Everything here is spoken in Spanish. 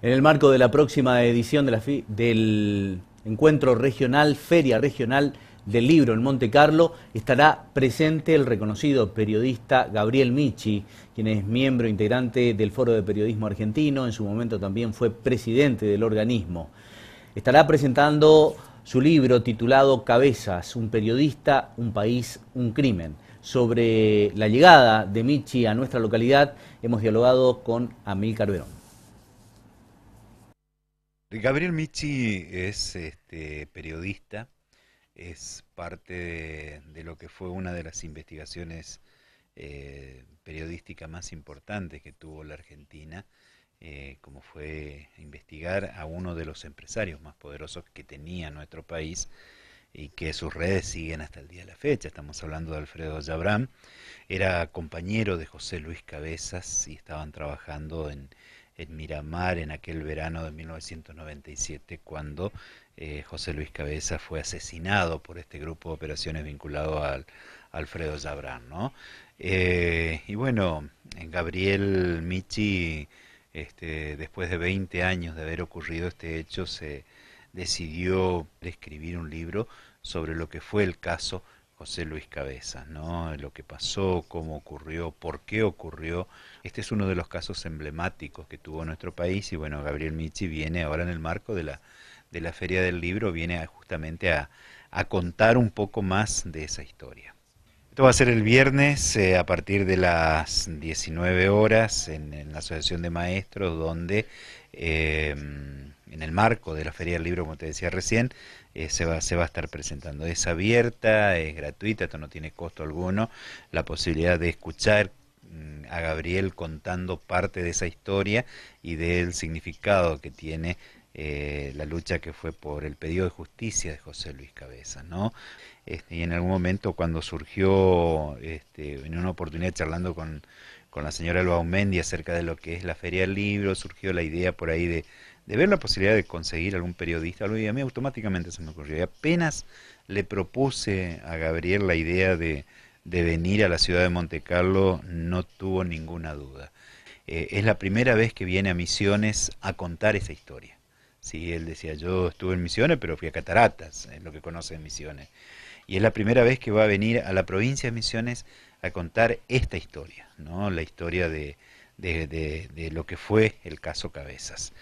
En el marco de la próxima edición del encuentro regional, Feria Regional del Libro en Monte Carlo, estará presente el reconocido periodista Gabriel Michi, quien es miembro integrante del Foro de Periodismo Argentino, en su momento también fue presidente del organismo. Estará presentando su libro titulado Cabezas, un periodista, un país, un crimen. Sobre la llegada de Michi a nuestra localidad hemos dialogado con Amil Carverón. Gabriel Michi es este, periodista, es parte de, lo que fue una de las investigaciones eh, periodísticas más importantes que tuvo la Argentina, eh, como fue investigar a uno de los empresarios más poderosos que tenía nuestro país y que sus redes siguen hasta el día de la fecha. Estamos hablando de Alfredo Yabrán, era compañero de José Luis Cabezas y estaban trabajando en, en Miramar en aquel verano de 1997 cuando eh, José Luis Cabeza fue asesinado por este grupo de operaciones vinculado al Alfredo Zabrán. Eh, y bueno, Gabriel Michi, este, después de 20 años de haber ocurrido este hecho, se decidió escribir un libro sobre lo que fue el caso José Luis Cabezas, ¿no? Lo que pasó, cómo ocurrió, por qué ocurrió. Este es uno de los casos emblemáticos que tuvo nuestro país y bueno, Gabriel Michi viene ahora en el marco de la, de la Feria del Libro, viene justamente a, a contar un poco más de esa historia. Esto va a ser el viernes eh, a partir de las 19 horas en, la Asociación de Maestros, donde em, en el marco de la Feria del Libro, como te decía recién, eh, se, va, se va a estar presentando. Es abierta, es gratuita, esto no tiene costo alguno, la posibilidad de escuchar Mm, a Gabriel contando parte de esa historia y del significado que tiene eh, la lucha que fue por el pedido de justicia de José Luis Cabeza. ¿no? Este, y en algún momento cuando surgió, este, en una oportunidad charlando con, con la señora Alba acerca de lo que es la Feria del Libro, surgió la idea por ahí de, de ver la posibilidad de conseguir algún periodista, y a mí automáticamente se me ocurrió. Y apenas le propuse a Gabriel la idea de, de venir a la ciudad de Monte Carlo no tuvo ninguna duda. Eh, es la primera vez que viene a Misiones a contar esa historia. él decía, yo estuve en Misiones, pero fui a Cataratas, es lo que conoce de Misiones. Y es la primera vez que va a venir a la provincia de Misiones a contar esta historia, ¿no? la historia de, de, de lo que fue el caso Cabezas.